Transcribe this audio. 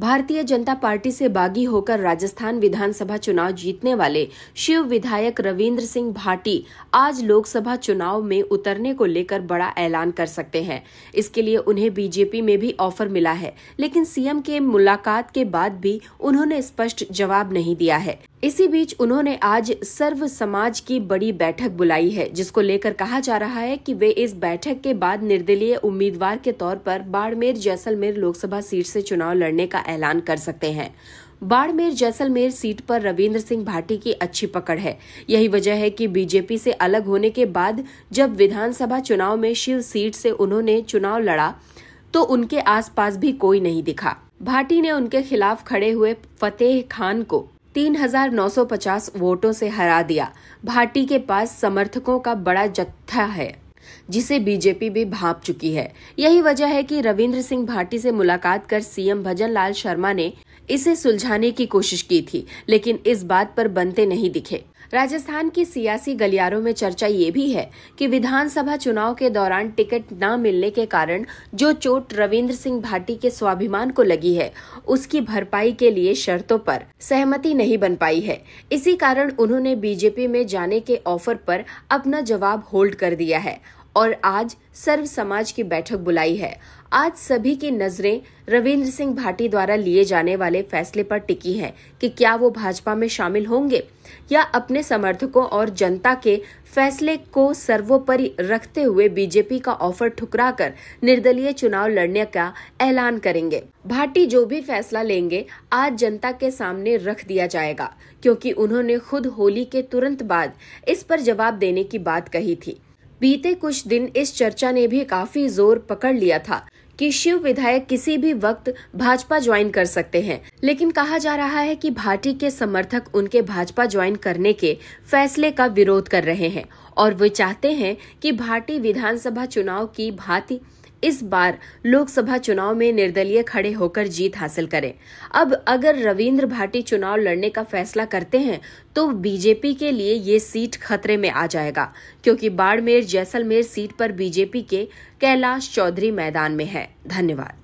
भारतीय जनता पार्टी से बागी होकर राजस्थान विधानसभा चुनाव जीतने वाले शिव विधायक रविंद्र सिंह भाटी आज लोकसभा चुनाव में उतरने को लेकर बड़ा ऐलान कर सकते हैं इसके लिए उन्हें बीजेपी में भी ऑफर मिला है लेकिन सीएम के मुलाकात के बाद भी उन्होंने स्पष्ट जवाब नहीं दिया है इसी बीच उन्होंने आज सर्व समाज की बड़ी बैठक बुलाई है जिसको लेकर कहा जा रहा है कि वे इस बैठक के बाद निर्दलीय उम्मीदवार के तौर पर बाड़मेर जैसलमेर लोकसभा सीट से चुनाव लड़ने का ऐलान कर सकते हैं बाड़मेर जैसलमेर सीट पर रविंद्र सिंह भाटी की अच्छी पकड़ है यही वजह है कि बीजेपी से अलग होने के बाद जब विधानसभा चुनाव में शिव सीट से उन्होंने चुनाव लड़ा तो उनके आसपास भी कोई नहीं दिखा भाटी ने उनके खिलाफ खड़े हुए फतेह खान को 3,950 वोटों से हरा दिया भाटी के पास समर्थकों का बड़ा जत्था है जिसे बीजेपी भी भाप चुकी है यही वजह है कि रविंद्र सिंह भाटी से मुलाकात कर सीएम भजन लाल शर्मा ने इसे सुलझाने की कोशिश की थी लेकिन इस बात पर बनते नहीं दिखे राजस्थान की सियासी गलियारों में चर्चा ये भी है कि विधानसभा चुनाव के दौरान टिकट न मिलने के कारण जो चोट रविंद्र सिंह भाटी के स्वाभिमान को लगी है उसकी भरपाई के लिए शर्तों पर सहमति नहीं बन पाई है इसी कारण उन्होंने बीजेपी में जाने के ऑफर पर अपना जवाब होल्ड कर दिया है और आज सर्व समाज की बैठक बुलाई है आज सभी की नजरें रविंद्र सिंह भाटी द्वारा लिए जाने वाले फैसले पर टिकी है कि क्या वो भाजपा में शामिल होंगे या अपने समर्थकों और जनता के फैसले को सर्वोपरि रखते हुए बीजेपी का ऑफर ठुकराकर निर्दलीय चुनाव लड़ने का ऐलान करेंगे भाटी जो भी फैसला लेंगे आज जनता के सामने रख दिया जाएगा क्योंकि उन्होंने खुद होली के तुरंत बाद इस पर जवाब देने की बात कही थी बीते कुछ दिन इस चर्चा ने भी काफी जोर पकड़ लिया था कि शिव विधायक किसी भी वक्त भाजपा ज्वाइन कर सकते हैं लेकिन कहा जा रहा है कि भाटी के समर्थक उनके भाजपा ज्वाइन करने के फैसले का विरोध कर रहे हैं और वे चाहते हैं कि भाटी विधानसभा चुनाव की भांति इस बार लोकसभा चुनाव में निर्दलीय खड़े होकर जीत हासिल करें अब अगर रविंद्र भाटी चुनाव लड़ने का फैसला करते हैं तो बीजेपी के लिए ये सीट खतरे में आ जाएगा क्योंकि बाड़मेर जैसलमेर सीट पर बीजेपी के कैलाश चौधरी मैदान में है धन्यवाद